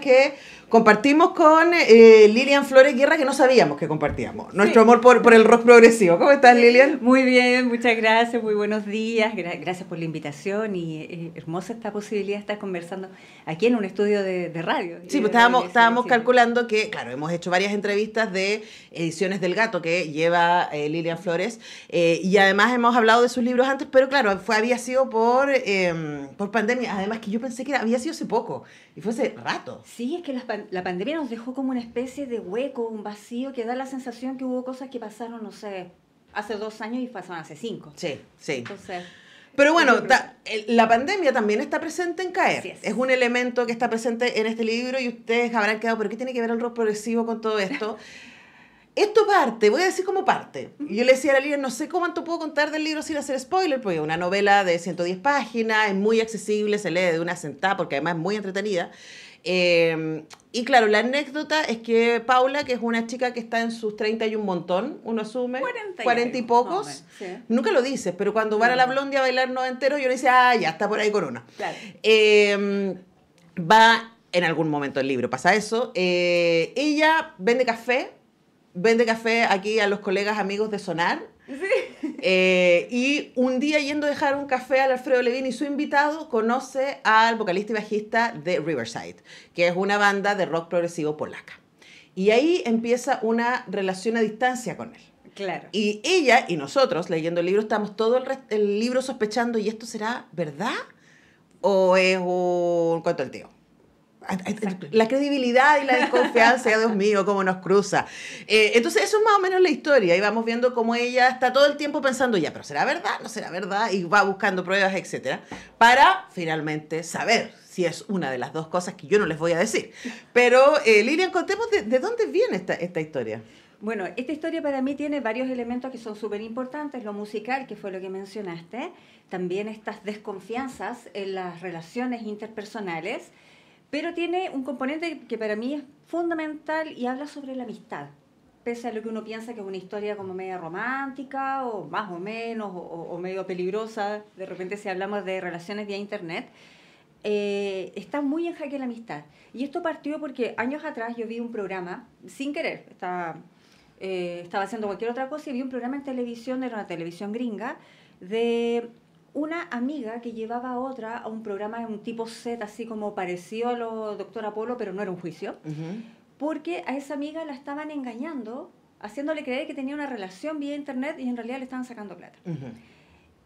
que compartimos con eh, Lilian Flores Guerra, que no sabíamos que compartíamos. Nuestro amor por, por, el rock progresivo. ¿Cómo estás, Lilian? Muy bien, muchas gracias, muy buenos días. gracias por la invitación y eh, hermosa esta posibilidad de estar conversando aquí en un estudio de, radio. Sí, pues eh, estábamos, estábamos calculando que, claro, hemos hecho varias entrevistas de Ediciones del Gato que lleva Lilian Flores y además hemos hablado de sus libros antes, pero claro, fue, había sido por, em, por pandemia. Además que yo pensé que había sido hace poco y fue hace rato Sí, es que la, pandemia nos dejó como una especie de hueco, un vacío, que da la sensación que hubo cosas que pasaron, no sé, hace dos años y pasaron hace cinco. Sí, sí. Entonces... Pero bueno, la pandemia también está presente en caer. Es. un elemento que está presente en este libro y ustedes habrán quedado, pero ¿qué tiene que ver el rol progresivo con todo esto? esto parte, voy a decir como parte. Yo le decía a la Lira, no sé cuánto puedo contar del libro sin hacer spoiler, porque es una novela de 110 páginas, es muy accesible, se lee de una sentada, porque además es muy entretenida. Em, y claro, la anécdota es que Paula, que es una chica que está en sus 30 y un montón, uno asume, 40 y, pocos, nunca lo dices, pero cuando va a la mm. blondia a bailar no entero yo le dice, ah, ya está por ahí Corona. una em, va en algún momento el libro, pasa eso. Eh, ella vende café, vende café aquí a los colegas amigos de Sonar. Sí. Eh, y un día yendo a dejar un café al Alfredo Levin y su invitado, conoce al vocalista y bajista de Riverside, que es una banda de rock progresivo polaca. Y ahí empieza una relación a distancia con él. Claro. Y ella y nosotros, leyendo el libro, estamos todo el, libro sospechando, ¿y esto será verdad? ¿O es un cuento el tío? La credibilidad y la desconfianza, Dios mío, cómo nos cruza. Eh, entonces, eso es más o menos la historia. Y vamos viendo cómo ella está todo el tiempo pensando, ya, pero ¿será verdad? ¿No será verdad? Y va buscando pruebas, etcétera, para finalmente saber si es una de las dos cosas que yo no les voy a decir. Pero, eh, Lilian, contemos de, dónde viene esta, esta historia. Bueno, esta historia para mí tiene varios elementos que son súper importantes. Lo musical, que fue lo que mencionaste, también estas desconfianzas en las relaciones interpersonales pero tiene un componente que para mí es fundamental y habla sobre la amistad. Pese a lo que uno piensa que es una historia como media romántica o más o menos o, medio peligrosa, de repente si hablamos de relaciones vía internet, eh, está muy en jaque la amistad. Y esto partió porque años atrás yo vi un programa, sin querer, estaba, eh, estaba haciendo cualquier otra cosa y vi un programa en televisión, era una televisión gringa, de una amiga que llevaba a otra a un programa de un tipo set, así como pareció a lo Doctor Apolo, pero no era un juicio, porque a esa amiga la estaban engañando, haciéndole creer que tenía una relación vía internet y en realidad le estaban sacando plata.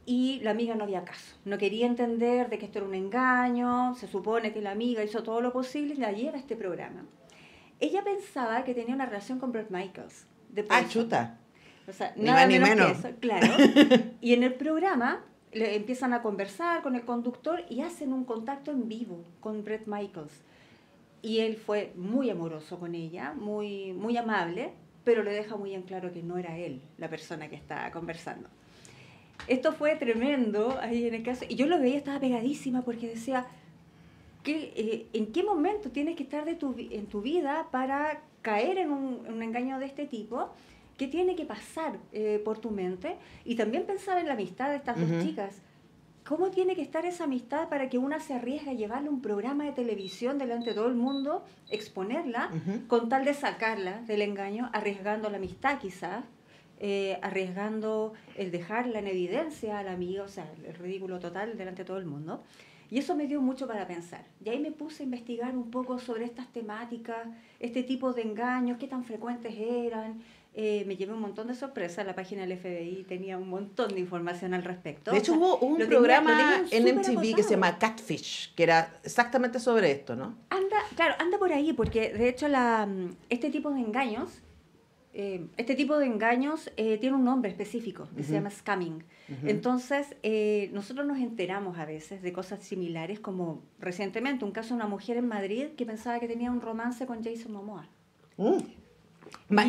Y la amiga no había caso, no quería entender de que esto era un engaño, se supone que la amiga hizo todo lo posible y la lleva a este programa. Ella pensaba que tenía una relación con Brett Michaels. ah, chuta. ni más, ni menos, claro. y en el programa le empiezan a conversar con el conductor y hacen un contacto en vivo con Brett Michaels. Y él fue muy amoroso con ella, muy, muy amable, pero le deja muy en claro que no era él la persona que estaba conversando. Esto fue tremendo ahí en el caso. Y yo lo veía, estaba pegadísima porque decía, ¿qué, eh, ¿en qué momento tienes que estar de tu, en tu vida para caer en un, en un engaño de este tipo? qué tiene que pasar eh, por tu mente y también pensar en la amistad de estas dos chicas. ¿Cómo tiene que estar esa amistad para que una se arriesgue a llevarle un programa de televisión delante de todo el mundo, exponerla, con tal de sacarla del engaño, arriesgando la amistad quizás, eh, arriesgando el dejarla en evidencia al amigo, o sea, el ridículo total delante de todo el mundo? Y eso me dio mucho para pensar. Y ahí me puse a investigar un poco sobre estas temáticas, este tipo de engaños, qué tan frecuentes eran, eh, me llevé un montón de sorpresas. La página del FBI tenía un montón de información al respecto. De hecho, hubo un programa en MTV que se llama Catfish, que era exactamente sobre esto, ¿no? Anda, claro, anda por ahí, porque de hecho la, mm, este tipo de engaños, eh, este tipo de engaños eh, tiene un nombre específico, que se llama scamming. Entonces, nosotros nos enteramos a veces de cosas similares, como recientemente un caso de una mujer en Madrid que pensaba que tenía un romance con Jason Momoa. Mm.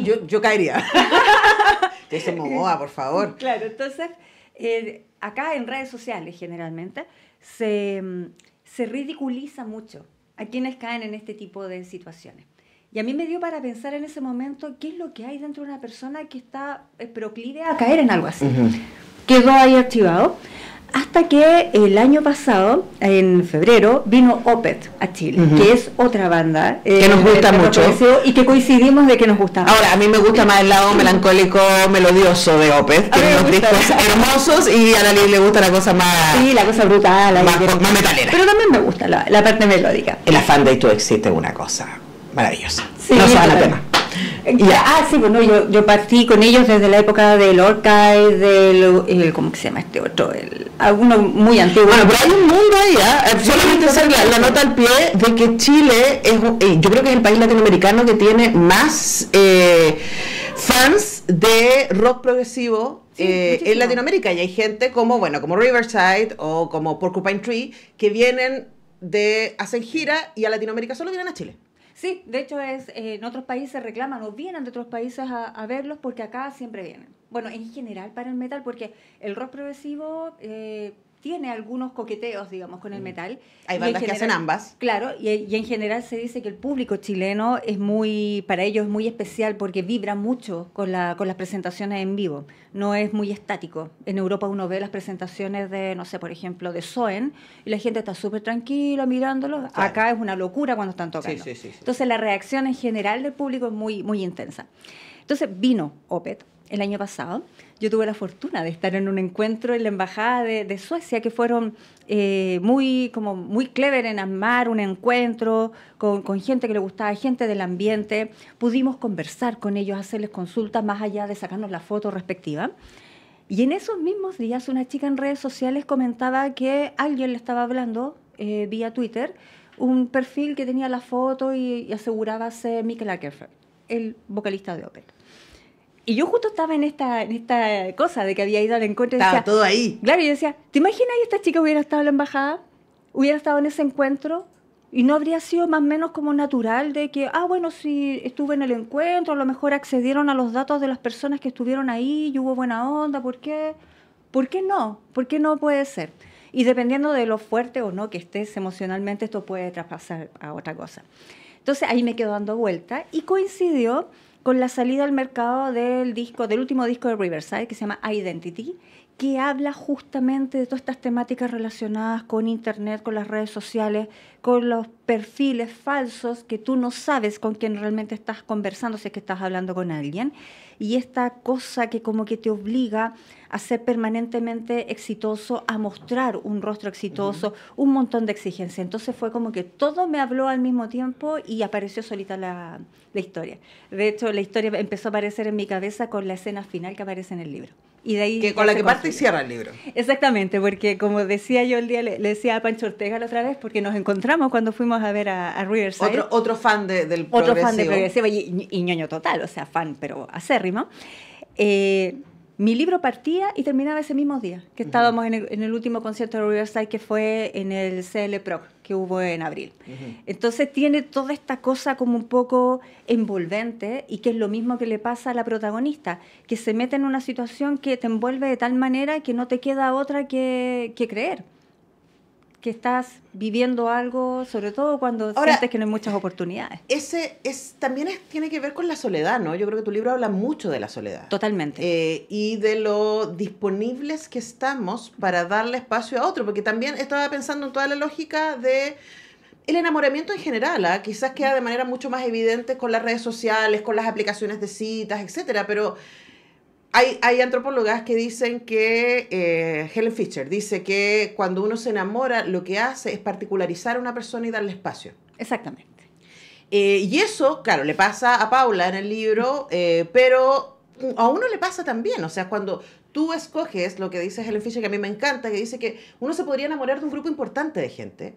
Yo, yo, caería. se por favor. Claro, entonces, eh, acá en redes sociales generalmente se, mm, se ridiculiza mucho a quienes caen en este tipo de situaciones. Y a mí me dio para pensar en ese momento qué es lo que hay dentro de una persona que está eh, proclive a caer en algo así. Quedó ahí activado hasta que el año pasado, en febrero, vino Opet a Chile, que es otra banda eh, que nos gusta mucho y que coincidimos de que nos gusta. Ahora, a mí me gusta más el lado melancólico, melodioso de Opet, tiene unos discos hermosos y a Lili le gusta la cosa más. Sí, la cosa brutal, más, metalera. Pero también me gusta la, parte melódica. El afán de tú existe una cosa maravillosa. Sí, no se van tema ah, sí, bueno, pues, yo, yo partí con ellos desde la época de Lorca y del, ¿cómo que se llama este otro? El, alguno muy antiguo. Bueno, pero hay un mundo ahí, ¿ah? eh, Solamente la, nota al pie de que Chile es, eh, yo creo que es el país latinoamericano que tiene más eh, fans de rock progresivo en Latinoamérica y hay gente como, bueno, como Riverside o como Porcupine Tree que vienen de, hacen gira y a Latinoamérica solo vienen a Chile. Sí, de hecho es eh, en otros países reclaman o vienen de otros países a, verlos porque acá siempre vienen. Bueno, en general para el metal, porque el rock progresivo eh, tiene algunos coqueteos, digamos, con el mm. metal. Hay bandas que hacen ambas. Claro, y, en general se dice que el público chileno es muy, para ellos es muy especial porque vibra mucho con, las presentaciones en vivo, no es muy estático. En Europa uno ve las presentaciones de, no sé, por ejemplo, de Soen, y la gente está súper tranquila mirándolo. Acá es una locura cuando están tocando. Entonces la reacción en general del público es muy, muy intensa. Entonces vino Opet el año pasado, yo tuve la fortuna de estar en un encuentro en la Embajada de, Suecia, que fueron eh, muy, como muy clever en armar un encuentro con, gente que le gustaba, gente del ambiente. Pudimos conversar con ellos, hacerles consultas más allá de sacarnos la foto respectiva. Y en esos mismos días una chica en redes sociales comentaba que alguien le estaba hablando eh, vía Twitter, un perfil que tenía la foto y, aseguraba ser Michael Ackerfeld, el vocalista de Opel. Y yo justo estaba en esta, en esta cosa de que había ido al encuentro. Estaba decía, todo ahí. Claro, y yo decía, ¿te imaginas que esta chica hubiera estado en la embajada? Hubiera estado en ese encuentro y no habría sido más o menos como natural de que, ah, bueno, si estuve en el encuentro, a lo mejor accedieron a los datos de las personas que estuvieron ahí y hubo buena onda, ¿por qué? ¿Por qué no? ¿Por qué no puede ser? Y dependiendo de lo fuerte o no que estés emocionalmente, esto puede traspasar a otra cosa. Entonces ahí me quedo dando vuelta y coincidió con la salida al mercado del disco, del último disco de Riverside, que se llama Identity, que habla justamente de todas estas temáticas relacionadas con Internet, con las redes sociales, con los perfiles falsos que tú no sabes con quién realmente estás conversando, si es que estás hablando con alguien. Y esta cosa que como que te obliga a ser permanentemente exitoso, a mostrar un rostro exitoso, un montón de exigencia. Entonces fue como que todo me habló al mismo tiempo y apareció solita la historia. De hecho, la historia empezó a aparecer en mi cabeza con la escena final que aparece en el libro. Y de ahí que con la que parte y cierra el libro. Exactamente, porque como decía yo el día, le, decía a Pancho Ortega la otra vez, porque nos encontramos cuando fuimos a ver a, a Riverside. Otro, otro fan del progresivo. Otro fan de progresivo y, ñoño total, o sea, fan, pero acérrimo. Eh, mi libro partía y terminaba ese mismo día, que estábamos en, el, último concierto de Riverside que fue en el CL Pro, que hubo en abril. Entonces tiene toda esta cosa como un poco envolvente y que es lo mismo que le pasa a la protagonista, que se mete en una situación que te envuelve de tal manera que no te queda otra que creer que estás viviendo algo, sobre todo cuando sientes que no hay muchas oportunidades. Ese es también tiene que ver con la soledad, ¿no? Yo creo que tu libro habla mucho de la soledad. Totalmente. Eh, y de lo disponibles que estamos para darle espacio a otro, porque también estaba pensando en toda la lógica de el enamoramiento en general, ¿ah? quizás queda de manera mucho más evidente con las redes sociales, con las aplicaciones de citas, etcétera, pero hay, antropólogas que dicen que, eh, Helen Fisher dice que cuando uno se enamora, lo que hace es particularizar a una persona y darle espacio. Exactamente. Eh, y eso, claro, le pasa a Paula en el libro, eh, pero a uno le pasa también. O sea, cuando tú escoges lo que dice Helen Fisher, que a mí me encanta, que dice que uno se podría enamorar de un grupo importante de gente,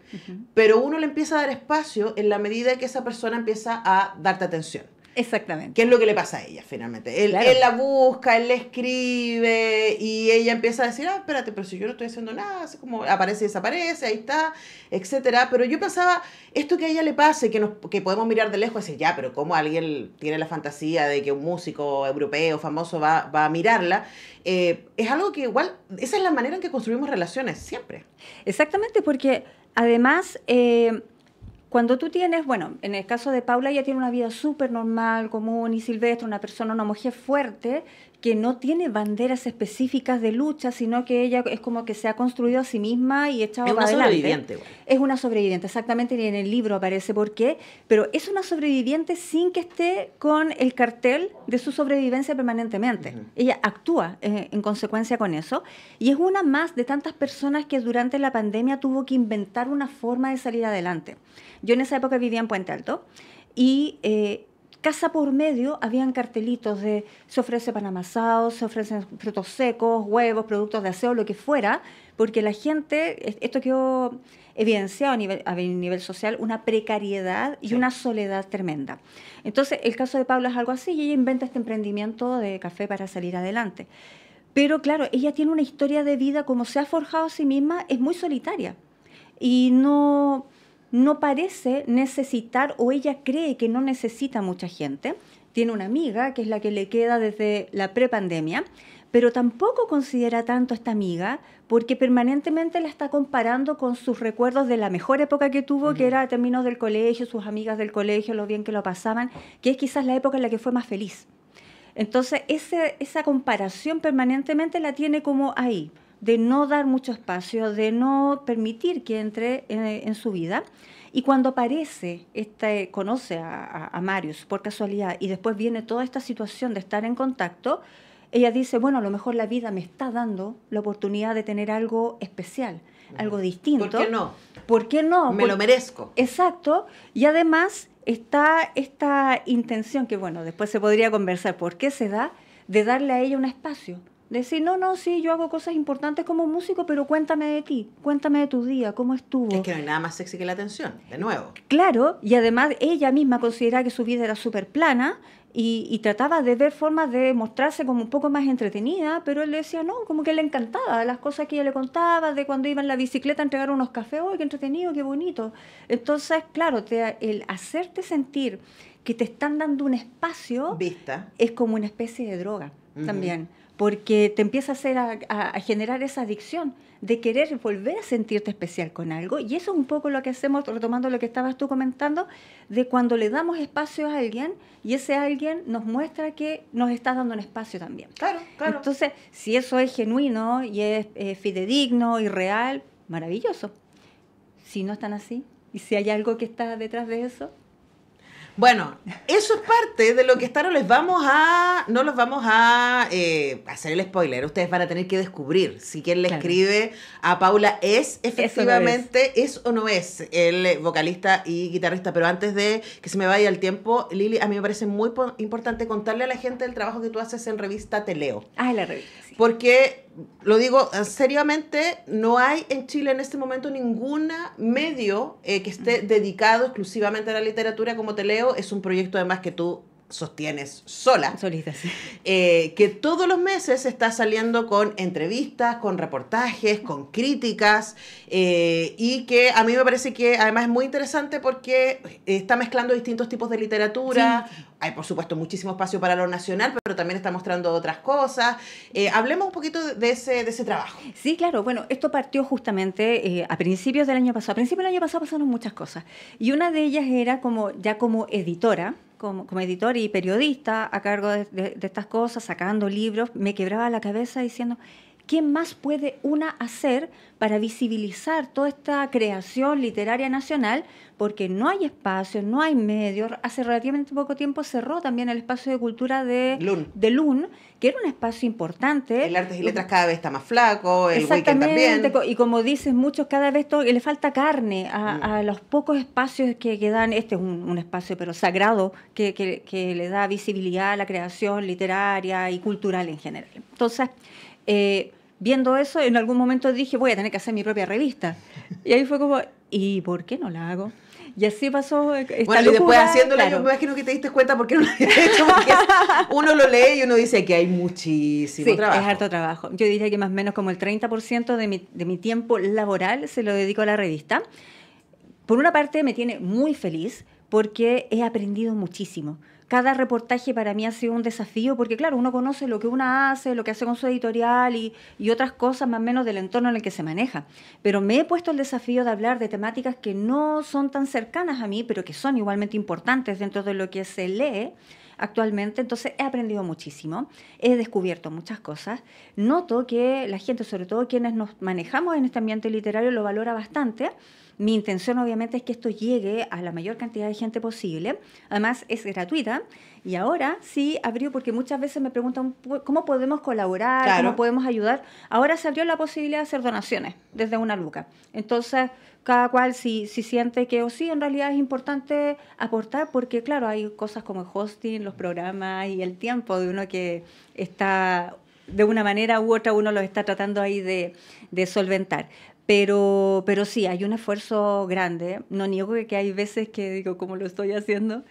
pero uno le empieza a dar espacio en la medida que esa persona empieza a darte atención. Exactamente. ¿Qué es lo que le pasa a ella finalmente? Él, la busca, él le escribe y ella empieza a decir, ah, espérate, pero si yo no estoy haciendo nada, como aparece y desaparece, ahí está, etcétera. Pero yo pensaba, esto que a ella le pase, que, nos, que podemos mirar de lejos y decir, ya, pero ¿cómo alguien tiene la fantasía de que un músico europeo famoso va, va a mirarla? Eh, es algo que igual, esa es la manera en que construimos relaciones, siempre. Exactamente, porque además... Eh, cuando tú tienes, bueno, en el caso de Paula, ella tiene una vida súper normal, común y silvestre, una persona, una mujer fuerte, que no tiene banderas específicas de lucha, sino que ella es como que se ha construido a sí misma y echado para adelante. Es una sobreviviente. Es una sobreviviente, exactamente, y en el libro aparece por qué, pero es una sobreviviente sin que esté con el cartel de su sobrevivencia permanentemente. Ella actúa eh, en consecuencia con eso y es una más de tantas personas que durante la pandemia tuvo que inventar una forma de salir adelante. Yo en esa época vivía en Puente Alto y eh, casa por medio habían cartelitos de se ofrece pan amasado, se ofrecen frutos secos, huevos, productos de aseo, lo que fuera, porque la gente, esto quedó evidenciado a nivel, a nivel social, una precariedad y una soledad tremenda. Entonces, el caso de Paula es algo así y ella inventa este emprendimiento de café para salir adelante. Pero claro, ella tiene una historia de vida como se ha forjado a sí misma, es muy solitaria y no no parece necesitar o ella cree que no necesita mucha gente. Tiene una amiga que es la que le queda desde la prepandemia, pero tampoco considera tanto a esta amiga porque permanentemente la está comparando con sus recuerdos de la mejor época que tuvo, que era a términos del colegio, sus amigas del colegio, lo bien que lo pasaban, que es quizás la época en la que fue más feliz. Entonces, esa comparación permanentemente la tiene como ahí de no dar mucho espacio, de no permitir que entre eh, en, su vida. Y cuando aparece, este, conoce a, Marius por casualidad y después viene toda esta situación de estar en contacto, ella dice, bueno, a lo mejor la vida me está dando la oportunidad de tener algo especial, algo distinto. ¿Por qué no? ¿Por qué no? Me lo merezco. Exacto. Y además está esta intención que, bueno, después se podría conversar por qué se da, de darle a ella un espacio Decir, no, no, sí, yo hago cosas importantes como músico, pero cuéntame de ti, cuéntame de tu día, cómo estuvo. Es que no hay nada más sexy que la atención, de nuevo. Claro, y además ella misma consideraba que su vida era súper plana y, y, trataba de ver formas de mostrarse como un poco más entretenida, pero él le decía, no, como que le encantaba las cosas que ella le contaba, de cuando iba en la bicicleta a entregar unos cafés, ¡ay, qué entretenido, qué bonito! Entonces, claro, te, el hacerte sentir que te están dando un espacio Vista. es como una especie de droga también porque te empieza a, hacer a, generar esa adicción de querer volver a sentirte especial con algo. Y eso es un poco lo que hacemos, retomando lo que estabas tú comentando, de cuando le damos espacio a alguien y ese alguien nos muestra que nos está dando un espacio también. Claro, claro. Entonces, si eso es genuino y es fidedigno y real, maravilloso. Si no están así y si hay algo que está detrás de eso, bueno, eso es parte de lo que está, no les vamos a, no los vamos a eh, hacer el spoiler, ustedes van a tener que descubrir si quien le escribe a Paula es efectivamente, es. o no es el vocalista y guitarrista, pero antes de que se me vaya el tiempo, Lili, a mí me parece muy importante contarle a la gente el trabajo que tú haces en revista Teleo. Ah, en la revista, sí. Porque lo digo ah, seriamente, no hay en Chile en este momento ningún medio eh, que esté dedicado exclusivamente a la literatura como te leo. Es un proyecto además que tú sostienes sola. Solita, eh, que todos los meses está saliendo con entrevistas, con reportajes, con críticas, eh, y que a mí me parece que además es muy interesante porque está mezclando distintos tipos de literatura. Hay, por supuesto, muchísimo espacio para lo nacional, pero también está mostrando otras cosas. Eh, hablemos un poquito de ese, de ese trabajo. Sí, claro. Bueno, esto partió justamente a principios del año pasado. A principios del año pasado pasaron muchas cosas. Y una de ellas era como ya como editora, como, como editor y periodista a cargo de, de estas cosas, sacando libros, me quebraba la cabeza diciendo, ¿Qué más puede una hacer para visibilizar toda esta creación literaria nacional? Porque no hay espacio, no hay medios. Hace relativamente poco tiempo cerró también el espacio de cultura de Lun, que era un espacio importante. El Artes y Letras cada vez está más flaco, el Exactamente, también. Y como dicen muchos, cada vez le falta carne mm. a, los pocos espacios que quedan. Este es un, espacio, pero sagrado, que, le da visibilidad a la creación literaria y cultural en general. Entonces, eh, viendo eso, en algún momento dije, voy a tener que hacer mi propia revista. Y ahí fue como, ¿y por qué no la hago? Y así pasó. E-, esta bueno, y después haciéndola, yo me imagino que te diste cuenta qué no la hecho. uno lo lee y uno dice que hay muchísimo trabajo. Es harto trabajo. Yo diría que más o menos como el 30% de mi, de mi tiempo laboral se lo dedico a la revista. Por una parte, me tiene muy feliz porque he aprendido muchísimo cada reportaje para mí ha sido un desafío, porque claro, uno conoce lo que una hace, lo que hace con su editorial y, y, otras cosas más o menos del entorno en el que se maneja. Pero me he puesto el desafío de hablar de temáticas que no son tan cercanas a mí, pero que son igualmente importantes dentro de lo que se lee actualmente, entonces he aprendido muchísimo, he descubierto muchas cosas, noto que la gente, sobre todo quienes nos manejamos en este ambiente literario, lo valora bastante. Mi intención obviamente es que esto llegue a la mayor cantidad de gente posible. Además es gratuita y ahora sí abrió porque muchas veces me preguntan cómo podemos colaborar, cómo podemos ayudar. Ahora se abrió la posibilidad de hacer donaciones desde una luca. Entonces cada cual si, siente que o sí, en realidad es importante aportar, porque claro, hay cosas como el hosting, los programas y el tiempo de uno que está, de una manera u otra, uno lo está tratando ahí de, solventar. Pero, pero sí, hay un esfuerzo grande. No niego que hay veces que digo, como lo estoy haciendo,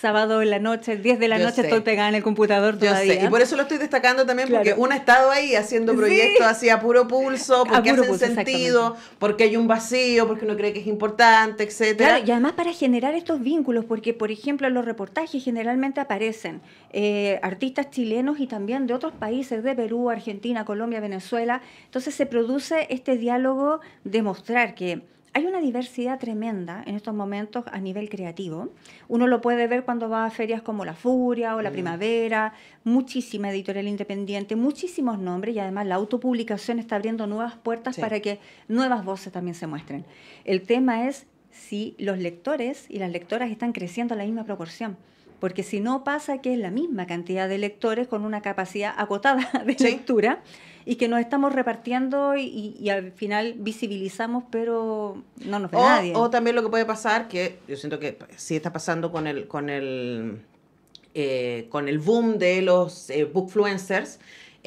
sábado en la noche, 10 de la noche todo estoy en el computador todavía. sé. Y por eso lo estoy destacando también, porque uno ha estado ahí haciendo proyectos así a puro pulso, porque hacen sentido, porque hay un vacío, porque uno cree que es importante, etc. Claro, y además para generar estos vínculos, porque por ejemplo en los reportajes generalmente aparecen eh, artistas chilenos y también de otros países, de Perú, Argentina, Colombia, Venezuela. Entonces se produce este diálogo de mostrar que hay una diversidad tremenda en estos momentos a nivel creativo. Uno lo puede ver cuando va a ferias como La Furia o La mm. Primavera, muchísima editorial independiente, muchísimos nombres y además la autopublicación está abriendo nuevas puertas para que nuevas voces también se muestren. El tema es si los lectores y las lectoras están creciendo a la misma proporción. Porque si no pasa que es la misma cantidad de lectores con una capacidad acotada de lectura, y que nos estamos repartiendo y, y, al final visibilizamos, pero no nos ve nadie. O también lo que puede pasar, que yo siento que sí está pasando con el, con el, eh, con el boom de los eh, bookfluencers,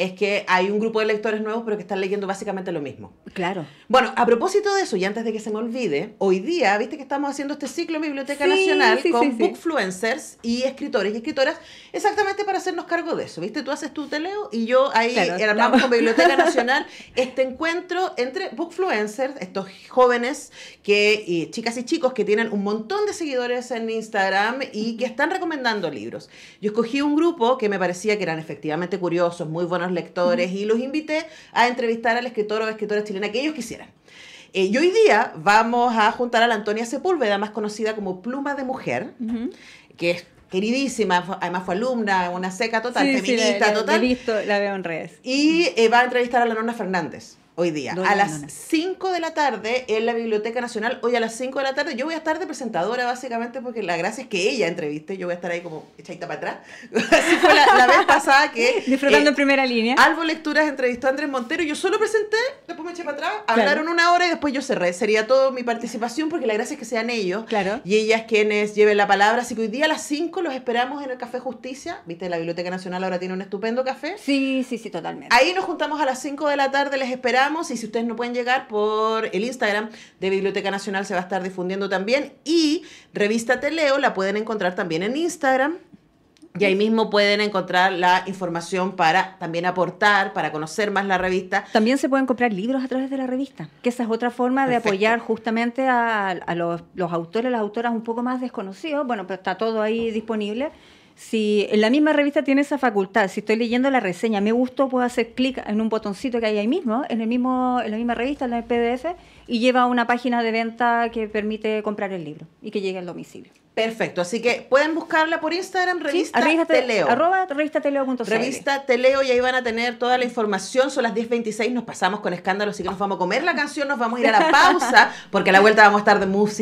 es que hay un grupo de lectores nuevos, pero que están leyendo básicamente lo mismo. Claro. Bueno, a propósito de eso, y antes de que se me olvide, hoy día, viste que estamos haciendo este ciclo Biblioteca Nacional con bookfluencers y escritores y escritoras, exactamente para hacernos cargo de eso, viste, tú haces tu teleo y yo ahí armamos con Biblioteca Nacional este encuentro entre bookfluencers, estos jóvenes que, chicas y chicos que tienen un montón de seguidores en Instagram y que están recomendando libros. Yo escogí un grupo que me parecía que eran efectivamente curiosos, muy buenos lectores y los invité a entrevistar al escritor o escritora chilena que ellos quisieran. Eh, y hoy día vamos a juntar a la Antonia Sepúlveda, más conocida como Pluma de Mujer, que es queridísima, además fue alumna, una seca total, feminista total. listo, veo en redes. Y eh, va a entrevistar a la Nona Fernández hoy día. a las 5 de la tarde en la Biblioteca Nacional, hoy a las 5 de la tarde, yo voy a estar de presentadora básicamente porque la gracia es que ella entreviste, yo voy a estar ahí como echadita para atrás. Así fue la, vez pasada que... Disfrutando eh, en primera línea. Albo Lecturas entrevistó a Andrés Montero, yo solo presenté, después me eché para atrás, hablaron una hora y después yo cerré. Sería todo mi participación porque la gracia es que sean ellos claro. y ellas quienes lleven la palabra. Así que hoy día a las 5 los esperamos en el Café Justicia, viste, la Biblioteca Nacional ahora tiene un estupendo café. Sí, sí, sí, totalmente. Ahí nos juntamos a las 5 de la tarde, les esperamos y si ustedes no pueden llegar por el Instagram de Biblioteca Nacional se va a estar difundiendo también y revista Teleo la pueden encontrar también en Instagram. Y ahí mismo pueden encontrar la información para también aportar, para conocer más la revista. También se pueden comprar libros a través de la revista, que esa es otra forma de apoyar justamente a, los, los, autores, las autoras un poco más desconocidos. Bueno, pero está todo ahí disponible si en la misma revista tiene esa facultad, si estoy leyendo la reseña, me gustó, puedo hacer clic en un botoncito que hay ahí mismo, en, el mismo, en la misma revista, en el PDF, y lleva una página de venta que permite comprar el libro y que llegue al domicilio. Perfecto, así que pueden buscarla por Instagram, revista, revista Teleo. Arroba Revista Teleo y ahí van a tener toda la información. Son las 10.26, nos pasamos con escándalo, así que nos vamos a comer la canción, nos vamos a ir a la pausa, porque a la vuelta vamos a estar de música.